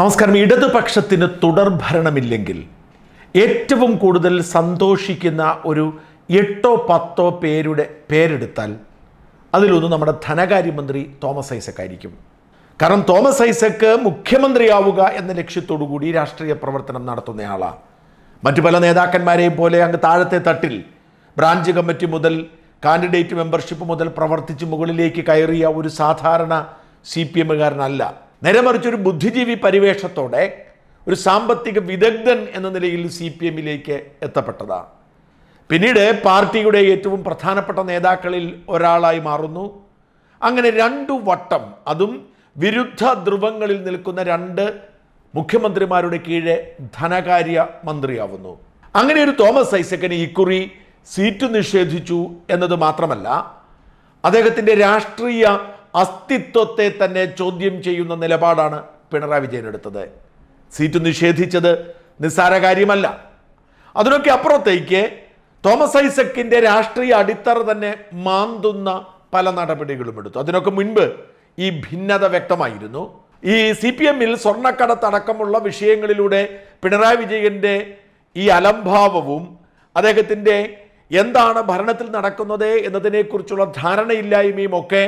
നമസ്കാരം ഇടതുപക്ഷത്തിന് തുടർ ഭരണമില്ലെങ്കിൽ ഏറ്റവും കൂടുതൽ സന്തോഷിക്കുന്ന ഒരു എട്ടോ പത്തോ പേരുടെ പേരെടുത്താൽ അതിലൊന്ന് നമ്മുടെ ധനകാര്യമന്ത്രി തോമസ് ഐസക് ആയിരിക്കും കാരണം തോമസ് ഐസക് മുഖ്യമന്ത്രിയാവുക എന്ന ലക്ഷ്യത്തോടു കൂടി രാഷ്ട്രീയ പ്രവർത്തനം നടത്തുന്നയാളാണ് മറ്റു പല നേതാക്കന്മാരെയും പോലെ അങ്ങ് താഴത്തെ തട്ടിൽ ബ്രാഞ്ച് കമ്മിറ്റി മുതൽ കാൻഡിഡേറ്റ് മെമ്പർഷിപ്പ് മുതൽ പ്രവർത്തിച്ച് മുകളിലേക്ക് കയറിയ ഒരു സാധാരണ സി പി എമ്മുകാരനല്ല ഒരു ബുദ്ധിജീവി പരിവേഷത്തോടെ ഒരു സാമ്പത്തിക വിദഗ്ധൻ എന്ന നിലയിൽ സി പി എമ്മിലേക്ക് എത്തപ്പെട്ടതാണ് പിന്നീട് പാർട്ടിയുടെ ഏറ്റവും പ്രധാനപ്പെട്ട നേതാക്കളിൽ ഒരാളായി മാറുന്നു അങ്ങനെ രണ്ടു വട്ടം അതും വിരുദ്ധ ധ്രുവങ്ങളിൽ നിൽക്കുന്ന രണ്ട് മുഖ്യമന്ത്രിമാരുടെ കീഴെ ധനകാര്യ മന്ത്രിയാവുന്നു അങ്ങനെ ഒരു തോമസ് ഐസക്കന് ഇക്കുറി സീറ്റ് നിഷേധിച്ചു എന്നത് മാത്രമല്ല അദ്ദേഹത്തിൻ്റെ രാഷ്ട്രീയ അസ്തിത്വത്തെ തന്നെ ചോദ്യം ചെയ്യുന്ന നിലപാടാണ് പിണറായി വിജയൻ എടുത്തത് സീറ്റ് നിഷേധിച്ചത് നിസ്സാര കാര്യമല്ല അതിനൊക്കെ അപ്പുറത്തേക്ക് തോമസ് ഐസക്കിൻ്റെ രാഷ്ട്രീയ അടിത്തറ തന്നെ മാന്തുന്ന പല നടപടികളും എടുത്തു അതിനൊക്കെ മുൻപ് ഈ ഭിന്നത വ്യക്തമായിരുന്നു ഈ സി പി എമ്മിൽ സ്വർണ്ണക്കടത്തടക്കമുള്ള വിഷയങ്ങളിലൂടെ പിണറായി വിജയൻ്റെ ഈ അലംഭാവവും അദ്ദേഹത്തിൻ്റെ എന്താണ് ഭരണത്തിൽ നടക്കുന്നത് എന്നതിനെക്കുറിച്ചുള്ള ധാരണയില്ലായ്മയും ഒക്കെ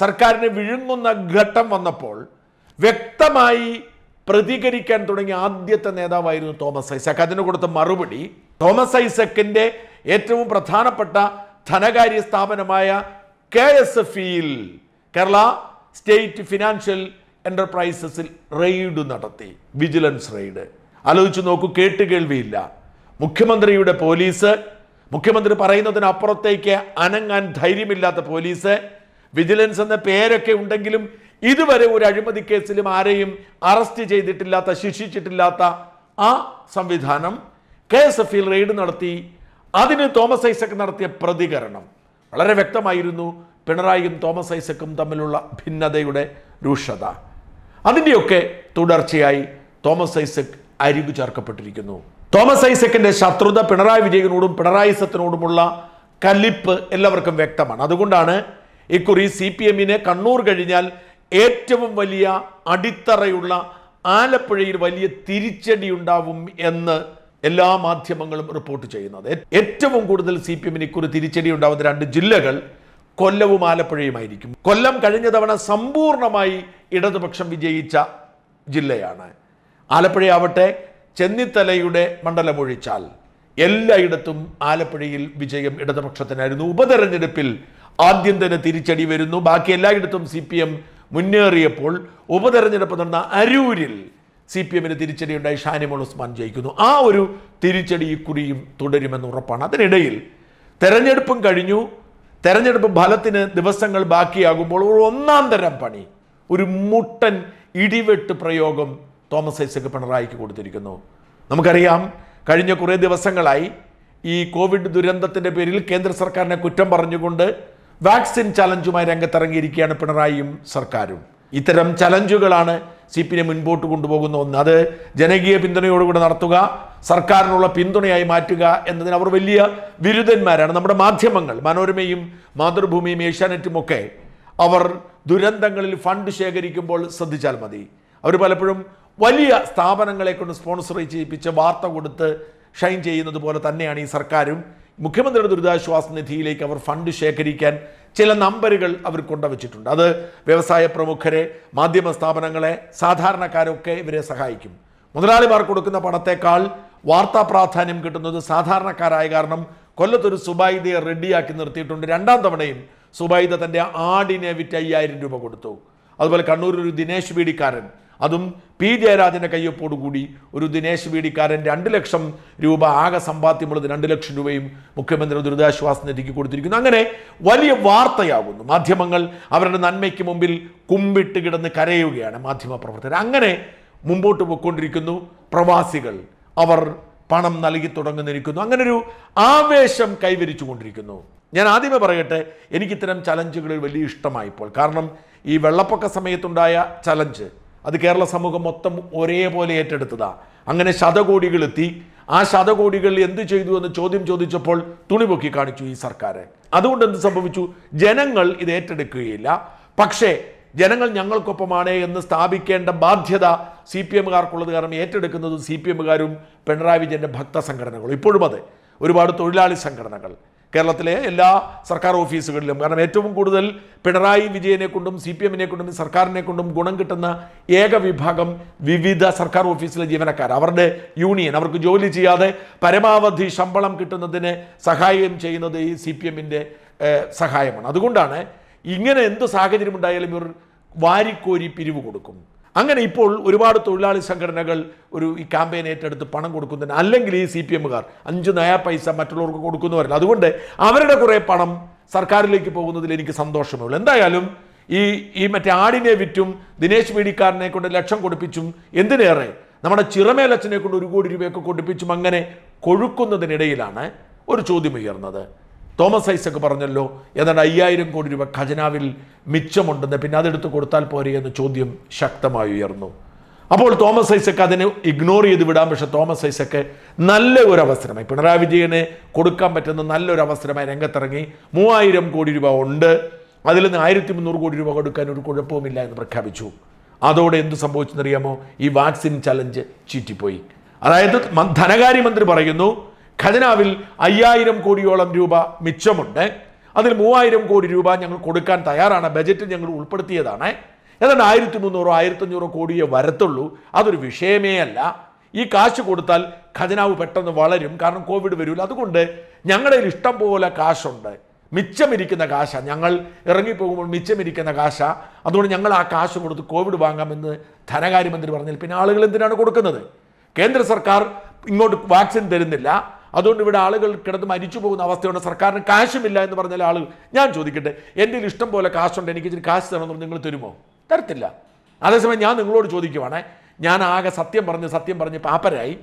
സർക്കാരിനെ വിഴുങ്ങുന്ന ഘട്ടം വന്നപ്പോൾ വ്യക്തമായി പ്രതികരിക്കാൻ തുടങ്ങിയ ആദ്യത്തെ നേതാവായിരുന്നു തോമസ് ഐസക് അതിന് കൊടുത്ത മറുപടി തോമസ് ഐസക്കിന്റെ ഏറ്റവും പ്രധാനപ്പെട്ട ധനകാര്യ സ്ഥാപനമായ കെ എസ് എഫ് ഇയിൽ കേരള സ്റ്റേറ്റ് ഫിനാൻഷ്യൽ എന്റർപ്രൈസസിൽ റെയ്ഡ് നടത്തി വിജിലൻസ് റെയ്ഡ് ആലോചിച്ച് നോക്കൂ കേട്ടുകേൾവിയില്ല മുഖ്യമന്ത്രിയുടെ പോലീസ് മുഖ്യമന്ത്രി പറയുന്നതിനപ്പുറത്തേക്ക് അനങ്ങാൻ ധൈര്യമില്ലാത്ത പോലീസ് വിജിലൻസ് എന്ന പേരൊക്കെ ഉണ്ടെങ്കിലും ഇതുവരെ ഒരു അഴിമതി കേസിലും ആരെയും അറസ്റ്റ് ചെയ്തിട്ടില്ലാത്ത ശിക്ഷിച്ചിട്ടില്ലാത്ത ആ സംവിധാനം കെ എസ് എഫിൽ റെയ്ഡ് നടത്തി അതിന് തോമസ് ഐസക് നടത്തിയ പ്രതികരണം വളരെ വ്യക്തമായിരുന്നു പിണറായിയും തോമസ് ഐസക്കും തമ്മിലുള്ള ഭിന്നതയുടെ രൂക്ഷത അതിൻ്റെയൊക്കെ തുടർച്ചയായി തോമസ് ഐസക് അരിവ് ചേർക്കപ്പെട്ടിരിക്കുന്നു തോമസ് ഐസക്കിൻ്റെ ശത്രുത പിണറായി വിജയനോടും പിണറായി സത്തിനോടുമുള്ള കലിപ്പ് എല്ലാവർക്കും വ്യക്തമാണ് അതുകൊണ്ടാണ് ഇക്കുറി സി പി എമ്മിന് കണ്ണൂർ കഴിഞ്ഞാൽ ഏറ്റവും വലിയ അടിത്തറയുള്ള ആലപ്പുഴയിൽ വലിയ തിരിച്ചടി ഉണ്ടാവും എന്ന് എല്ലാ മാധ്യമങ്ങളും റിപ്പോർട്ട് ചെയ്യുന്നത് ഏറ്റവും കൂടുതൽ സി പി എമ്മിന് ഇക്കുറി തിരിച്ചടി ഉണ്ടാവുന്ന രണ്ട് ജില്ലകൾ കൊല്ലവും ആലപ്പുഴയുമായിരിക്കും കൊല്ലം കഴിഞ്ഞ തവണ സമ്പൂർണമായി ഇടതുപക്ഷം വിജയിച്ച ജില്ലയാണ് ആലപ്പുഴയാവട്ടെ ചെന്നിത്തലയുടെ മണ്ഡലമൊഴിച്ചാൽ എല്ലായിടത്തും ആലപ്പുഴയിൽ വിജയം ഇടതുപക്ഷത്തിനായിരുന്നു ഉപതെരഞ്ഞെടുപ്പിൽ ആദ്യം തന്നെ തിരിച്ചടി വരുന്നു ബാക്കി എല്ലായിടത്തും സി പി എം മുന്നേറിയപ്പോൾ ഉപതെരഞ്ഞെടുപ്പ് നടന്ന അരൂരിൽ സി പി എമ്മിന് തിരിച്ചടി ഉണ്ടായി ഷാനിമോൾ ഉസ്മാൻ ജയിക്കുന്നു ആ ഒരു തിരിച്ചടി ഇക്കുറിയും തുടരുമെന്ന് ഉറപ്പാണ് അതിനിടയിൽ തെരഞ്ഞെടുപ്പും കഴിഞ്ഞു തെരഞ്ഞെടുപ്പ് ഫലത്തിന് ദിവസങ്ങൾ ബാക്കിയാകുമ്പോൾ ഒരു ഒന്നാം തരം പണി ഒരു മുട്ടൻ ഇടിവെട്ട് പ്രയോഗം തോമസ് ഐസക് പിണറായിക്ക് കൊടുത്തിരിക്കുന്നു നമുക്കറിയാം കഴിഞ്ഞ കുറേ ദിവസങ്ങളായി ഈ കോവിഡ് ദുരന്തത്തിൻ്റെ പേരിൽ കേന്ദ്ര സർക്കാരിനെ കുറ്റം പറഞ്ഞുകൊണ്ട് വാക്സിൻ ചലഞ്ചുമായി രംഗത്തിറങ്ങിയിരിക്കുകയാണ് പിണറായിയും സർക്കാരും ഇത്തരം ചലഞ്ചുകളാണ് സി പി എം മുൻപോട്ട് കൊണ്ടുപോകുന്ന ഒന്ന് അത് ജനകീയ പിന്തുണയോടുകൂടി നടത്തുക സർക്കാരിനുള്ള പിന്തുണയായി മാറ്റുക എന്നതിന് അവർ വലിയ വിരുദ്ധന്മാരാണ് നമ്മുടെ മാധ്യമങ്ങൾ മനോരമയും മാതൃഭൂമിയും ഏഷ്യാനെറ്റും ഒക്കെ അവർ ദുരന്തങ്ങളിൽ ഫണ്ട് ശേഖരിക്കുമ്പോൾ ശ്രദ്ധിച്ചാൽ മതി അവർ പലപ്പോഴും വലിയ സ്ഥാപനങ്ങളെ കൊണ്ട് സ്പോൺസർ ചെയ്യിപ്പിച്ച് വാർത്ത കൊടുത്ത് ഷൈൻ ചെയ്യുന്നത് പോലെ തന്നെയാണ് ഈ സർക്കാരും മുഖ്യമന്ത്രിയുടെ ദുരിതാശ്വാസ നിധിയിലേക്ക് അവർ ഫണ്ട് ശേഖരിക്കാൻ ചില നമ്പറുകൾ അവർ കൊണ്ടുവച്ചിട്ടുണ്ട് അത് വ്യവസായ പ്രമുഖരെ മാധ്യമ സ്ഥാപനങ്ങളെ സാധാരണക്കാരൊക്കെ ഇവരെ സഹായിക്കും മുതലാളിമാർ കൊടുക്കുന്ന പണത്തേക്കാൾ വാർത്താ പ്രാധാന്യം കിട്ടുന്നത് സാധാരണക്കാരായ കാരണം ഒരു സുബൈദയെ റെഡിയാക്കി നിർത്തിയിട്ടുണ്ട് രണ്ടാം തവണയും സുബൈദ തൻ്റെ ആടിനെ വിറ്റ് അയ്യായിരം രൂപ കൊടുത്തു അതുപോലെ കണ്ണൂരിൽ ഒരു ദിനേശ് പീഡിക്കാരൻ അതും പി ജയരാജൻ്റെ കൂടി ഒരു ദിനേശ് വീടിക്കാരൻ രണ്ട് ലക്ഷം രൂപ ആകെ സമ്പാദ്യമുള്ളത് രണ്ട് ലക്ഷം രൂപയും മുഖ്യമന്ത്രി ദുരിതാശ്വാസ നിധിക്ക് കൊടുത്തിരിക്കുന്നു അങ്ങനെ വലിയ വാർത്തയാകുന്നു മാധ്യമങ്ങൾ അവരുടെ നന്മയ്ക്ക് മുമ്പിൽ കുമ്പിട്ട് കിടന്ന് കരയുകയാണ് മാധ്യമ പ്രവർത്തകർ അങ്ങനെ മുമ്പോട്ട് പോയിക്കൊണ്ടിരിക്കുന്നു പ്രവാസികൾ അവർ പണം നൽകി തുടങ്ങുന്നിരിക്കുന്നു അങ്ങനൊരു ആവേശം കൈവരിച്ചു കൊണ്ടിരിക്കുന്നു ഞാൻ ആദ്യമേ പറയട്ടെ എനിക്കിത്തരം ചലഞ്ചുകളിൽ വലിയ ഇഷ്ടമായിപ്പോൾ കാരണം ഈ വെള്ളപ്പൊക്ക സമയത്തുണ്ടായ ചലഞ്ച് അത് കേരള സമൂഹം മൊത്തം ഒരേപോലെ ഏറ്റെടുത്തതാണ് അങ്ങനെ ശതകോടികളെത്തി ആ ശതകോടികൾ എന്ത് ചെയ്തു എന്ന് ചോദ്യം ചോദിച്ചപ്പോൾ തുണിപൊക്കി കാണിച്ചു ഈ സർക്കാർ അതുകൊണ്ട് എന്ത് സംഭവിച്ചു ജനങ്ങൾ ഇത് ഏറ്റെടുക്കുകയില്ല പക്ഷേ ജനങ്ങൾ ഞങ്ങൾക്കൊപ്പമാണ് എന്ന് സ്ഥാപിക്കേണ്ട ബാധ്യത സി പി എമ്മുകാർക്കുള്ളത് കാരണം ഏറ്റെടുക്കുന്നതും സി പി എമ്മുകാരും പിണറായി വിജയൻ്റെ ഭക്ത സംഘടനകളും ഇപ്പോഴും അതെ ഒരുപാട് തൊഴിലാളി സംഘടനകൾ കേരളത്തിലെ എല്ലാ സർക്കാർ ഓഫീസുകളിലും കാരണം ഏറ്റവും കൂടുതൽ പിണറായി വിജയനെ കൊണ്ടും സി പി എമ്മിനെ കൊണ്ടും സർക്കാരിനെ കൊണ്ടും ഗുണം കിട്ടുന്ന ഏക വിഭാഗം വിവിധ സർക്കാർ ഓഫീസിലെ ജീവനക്കാർ അവരുടെ യൂണിയൻ അവർക്ക് ജോലി ചെയ്യാതെ പരമാവധി ശമ്പളം കിട്ടുന്നതിന് സഹായം ചെയ്യുന്നത് ഈ സി പി എമ്മിൻ്റെ സഹായമാണ് അതുകൊണ്ടാണ് ഇങ്ങനെ എന്ത് സാഹചര്യം ഉണ്ടായാലും ഇവർ വാരിക്കോരി പിരിവ് കൊടുക്കും അങ്ങനെ ഇപ്പോൾ ഒരുപാട് തൊഴിലാളി സംഘടനകൾ ഒരു ഈ ക്യാമ്പയിൻ ഏറ്റെടുത്ത് പണം കൊടുക്കുന്നതിന് അല്ലെങ്കിൽ ഈ സി പി എമ്മുകാർ അഞ്ച് നയാ പൈസ മറ്റുള്ളവർക്ക് കൊടുക്കുന്നവരല്ല അതുകൊണ്ട് അവരുടെ കുറേ പണം സർക്കാരിലേക്ക് പോകുന്നതിൽ എനിക്ക് സന്തോഷമേ ഉള്ളൂ എന്തായാലും ഈ ഈ മറ്റേ ആടിനെ വിറ്റും ദിനേശ് വീടിക്കാരനെ കൊണ്ട് ലക്ഷം കൊടുപ്പിച്ചും എന്തിനേറെ നമ്മുടെ ചിറമേലച്ചനെ കൊണ്ട് ഒരു കോടി രൂപയൊക്കെ കൊടുപ്പിച്ചും അങ്ങനെ കൊഴുക്കുന്നതിനിടയിലാണ് ഒരു ചോദ്യം ഉയർന്നത് തോമസ് ഐസക്ക് പറഞ്ഞല്ലോ ഏതാണ്ട് അയ്യായിരം കോടി രൂപ ഖജനാവിൽ മിച്ചമുണ്ടെന്ന് പിന്നെ അതെടുത്ത് കൊടുത്താൽ പോരെ എന്ന ചോദ്യം ശക്തമായി ഉയർന്നു അപ്പോൾ തോമസ് ഐസക്ക് അതിനെ ഇഗ്നോർ ചെയ്ത് വിടാം പക്ഷെ തോമസ് ഐസക്ക് നല്ല ഒരു അവസരമായി പിണറായി വിജയന് കൊടുക്കാൻ പറ്റുന്ന നല്ലൊരു അവസരമായി രംഗത്തിറങ്ങി മൂവായിരം കോടി രൂപ ഉണ്ട് അതിൽ നിന്ന് ആയിരത്തി മുന്നൂറ് കോടി രൂപ കൊടുക്കാൻ ഒരു കുഴപ്പവുമില്ല എന്ന് പ്രഖ്യാപിച്ചു അതോടെ എന്ത് സംഭവിച്ചെന്നറിയാമോ ഈ വാക്സിൻ ചലഞ്ച് ചീറ്റിപ്പോയി അതായത് ധനകാര്യമന്ത്രി പറയുന്നു ഖജനാവിൽ അയ്യായിരം കോടിയോളം രൂപ മിച്ചമുണ്ട് അതിൽ മൂവായിരം കോടി രൂപ ഞങ്ങൾ കൊടുക്കാൻ തയ്യാറാണ് ബജറ്റ് ഞങ്ങൾ ഉൾപ്പെടുത്തിയതാണ് ഏതാണ്ട് ആയിരത്തി മുന്നൂറോ ആയിരത്തഞ്ഞൂറോ കോടിയേ വരത്തുള്ളൂ അതൊരു വിഷയമേ അല്ല ഈ കാശ് കൊടുത്താൽ ഖജനാവ് പെട്ടെന്ന് വളരും കാരണം കോവിഡ് വരില്ല അതുകൊണ്ട് ഞങ്ങളുടെ ഇഷ്ടം പോലെ കാശുണ്ട് മിച്ചമിരിക്കുന്ന കാശ ഞങ്ങൾ ഇറങ്ങിപ്പോകുമ്പോൾ മിച്ചമിരിക്കുന്ന കാശ അതുകൊണ്ട് ഞങ്ങൾ ആ കാശ് കൊടുത്ത് കോവിഡ് വാങ്ങാമെന്ന് ധനകാര്യമന്ത്രി പറഞ്ഞാൽ പിന്നെ ആളുകൾ എന്തിനാണ് കൊടുക്കുന്നത് കേന്ദ്ര സർക്കാർ ഇങ്ങോട്ട് വാക്സിൻ തരുന്നില്ല അതുകൊണ്ട് ഇവിടെ ആളുകൾ കിടന്ന് മരിച്ചു പോകുന്ന അവസ്ഥയുണ്ട് സർക്കാരിന് കാശുമില്ല എന്ന് പറഞ്ഞാൽ ആളുകൾ ഞാൻ ചോദിക്കട്ടെ എൻ്റെ ഇഷ്ടം പോലെ കാശുണ്ട് എനിക്ക് ഇച്ചിരി കാശ് തരണമെന്ന് നിങ്ങൾ തരുമോ തരത്തില്ല അതേസമയം ഞാൻ നിങ്ങളോട് ചോദിക്കുവാണേ ഞാൻ ആകെ സത്യം പറഞ്ഞ് സത്യം പറഞ്ഞ് പാപ്പരായി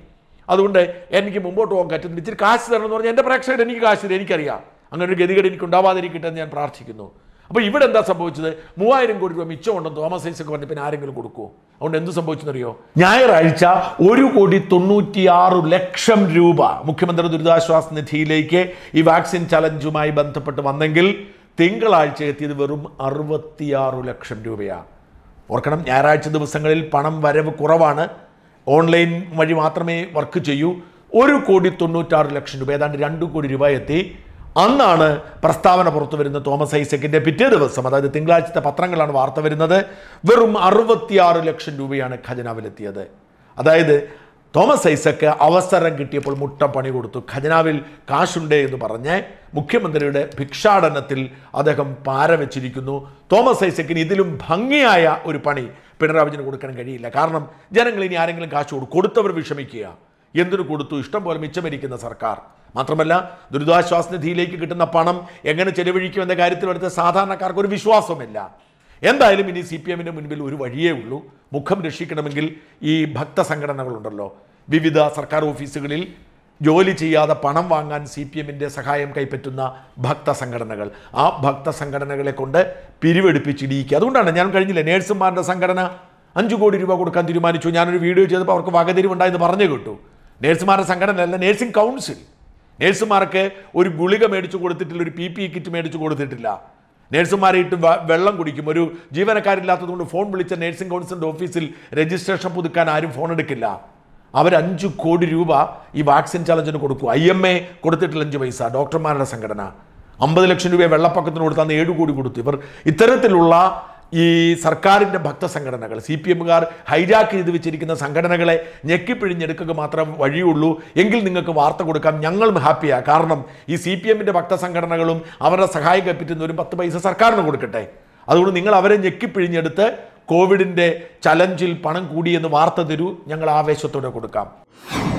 അതുകൊണ്ട് എനിക്ക് മുമ്പോട്ട് പോകാൻ പറ്റുന്നില്ല ഇച്ചിരി കാശ് തരണമെന്ന് പറഞ്ഞാൽ എൻ്റെ പ്രേക്ഷകർ എനിക്ക് കാശ് തരും എനിക്കറിയാം അങ്ങനെ ഒരു ഗതികേട് എനിക്ക് ഉണ്ടാവാതിരിക്കട്ടെ എന്ന് ഞാൻ പ്രാർത്ഥിക്കുന്നു അപ്പോൾ ഇവിടെ എന്താ സംഭവിച്ചത് മൂവായിരം കോടി രൂപ മിച്ചമുണ്ടെന്ന് തോമസ് ഐസക്ക് പറഞ്ഞ് പിന്നെ ആരെങ്കിലും കൊടുക്കുമോ അതുകൊണ്ട് എന്ത് സംഭവിച്ചെന്നറിയോ ഞായറാഴ്ച ഒരു കോടി തൊണ്ണൂറ്റിയാറ് ലക്ഷം രൂപ മുഖ്യമന്ത്രി ദുരിതാശ്വാസ നിധിയിലേക്ക് ഈ വാക്സിൻ ചലഞ്ചുമായി ബന്ധപ്പെട്ട് വന്നെങ്കിൽ തിങ്കളാഴ്ച എത്തിയത് വെറും അറുപത്തിയാറ് ലക്ഷം രൂപയാണ് ഓർക്കണം ഞായറാഴ്ച ദിവസങ്ങളിൽ പണം വരവ് കുറവാണ് ഓൺലൈൻ വഴി മാത്രമേ വർക്ക് ചെയ്യൂ ഒരു കോടി തൊണ്ണൂറ്റാറ് ലക്ഷം രൂപ ഏതാണ്ട് രണ്ട് കോടി രൂപ എത്തി അന്നാണ് പ്രസ്താവന പുറത്തു വരുന്ന തോമസ് ഐസക്കിൻ്റെ പിറ്റേ ദിവസം അതായത് തിങ്കളാഴ്ചത്തെ പത്രങ്ങളാണ് വാർത്ത വരുന്നത് വെറും അറുപത്തിയാറ് ലക്ഷം രൂപയാണ് ഖജനാവിലെത്തിയത് അതായത് തോമസ് ഐസക്ക് അവസരം കിട്ടിയപ്പോൾ മുട്ട പണി കൊടുത്തു ഖജനാവിൽ കാശുണ്ടേ എന്ന് പറഞ്ഞ് മുഖ്യമന്ത്രിയുടെ ഭിക്ഷാടനത്തിൽ അദ്ദേഹം പാര വെച്ചിരിക്കുന്നു തോമസ് ഐസക്കിന് ഇതിലും ഭംഗിയായ ഒരു പണി പിണറായി വിജയന് കൊടുക്കാൻ കഴിയില്ല കാരണം ജനങ്ങൾ ഇനി ആരെങ്കിലും കാശ് കൊടുക്കും കൊടുത്തവർ വിഷമിക്കുക എന്തിനു കൊടുത്തു ഇഷ്ടം പോലെ മിച്ചമരിക്കുന്ന സർക്കാർ മാത്രമല്ല ദുരിതാശ്വാസ നിധിയിലേക്ക് കിട്ടുന്ന പണം എങ്ങനെ ചെലവഴിക്കും എന്ന കാര്യത്തിൽ അടുത്ത സാധാരണക്കാർക്ക് ഒരു വിശ്വാസമില്ല എന്തായാലും ഇനി സി പി എമ്മിൻ്റെ മുൻപിൽ ഒരു വഴിയേ ഉള്ളൂ മുഖം രക്ഷിക്കണമെങ്കിൽ ഈ ഭക്ത സംഘടനകളുണ്ടല്ലോ വിവിധ സർക്കാർ ഓഫീസുകളിൽ ജോലി ചെയ്യാതെ പണം വാങ്ങാൻ സി പി എമ്മിൻ്റെ സഹായം കൈപ്പറ്റുന്ന ഭക്ത സംഘടനകൾ ആ ഭക്ത സംഘടനകളെ കൊണ്ട് പിരിവെടുപ്പിച്ചിടിയിക്കുക അതുകൊണ്ടാണ് ഞാൻ കഴിഞ്ഞില്ല നേഴ്സുമാരുടെ സംഘടന അഞ്ച് കോടി രൂപ കൊടുക്കാൻ തീരുമാനിച്ചു ഞാനൊരു വീഡിയോ ചെയ്തപ്പോൾ അവർക്ക് വകതിരിവുണ്ടായെന്ന് പറഞ്ഞു കേട്ടു നേഴ്സുമാരുടെ അല്ല നേഴ്സിംഗ് കൗൺസിൽ നേഴ്സുമാർക്ക് ഒരു ഗുളിക മേടിച്ചു കൊടുത്തിട്ടില്ല ഒരു പി പി കിറ്റ് മേടിച്ചു കൊടുത്തിട്ടില്ല ഇട്ട് വെള്ളം കുടിക്കും ഒരു ജീവനക്കാരില്ലാത്തതുകൊണ്ട് ഫോൺ വിളിച്ച നേഴ്സിംഗ് കൗൺസിലിൻ്റെ ഓഫീസിൽ രജിസ്ട്രേഷൻ പുതുക്കാൻ ആരും ഫോൺ എടുക്കില്ല അവർ അഞ്ച് കോടി രൂപ ഈ വാക്സിൻ ചലഞ്ചിന് കൊടുക്കും ഐ എം എ കൊടുത്തിട്ടില്ല അഞ്ച് പൈസ ഡോക്ടർമാരുടെ സംഘടന അമ്പത് ലക്ഷം രൂപ വെള്ളപ്പൊക്കത്തിന് കൊടുത്താൽ ഏഴ് കോടി കൊടുത്തു ഇവർ ഇത്തരത്തിലുള്ള ഈ സർക്കാരിൻ്റെ ഭക്തസംഘടനകൾ സി പി എമ്മുകാർ ഹൈജാക്ക് ചെയ്ത് വെച്ചിരിക്കുന്ന സംഘടനകളെ ഞെക്കിപ്പിഴിഞ്ഞെടുക്കുക മാത്രം വഴിയുള്ളൂ എങ്കിൽ നിങ്ങൾക്ക് വാർത്ത കൊടുക്കാം ഞങ്ങളും ഹാപ്പിയാണ് കാരണം ഈ സി പി എമ്മിൻ്റെ ഭക്തസംഘടനകളും അവരുടെ സഹായം ഒരു പത്ത് പൈസ സർക്കാരിന് കൊടുക്കട്ടെ അതുകൊണ്ട് നിങ്ങൾ അവരെ ഞെക്കിപ്പിഴിഞ്ഞെടുത്ത് കോവിഡിൻ്റെ ചലഞ്ചിൽ പണം കൂടിയെന്ന് വാർത്ത തരൂ ഞങ്ങൾ ആവേശത്തോടെ കൊടുക്കാം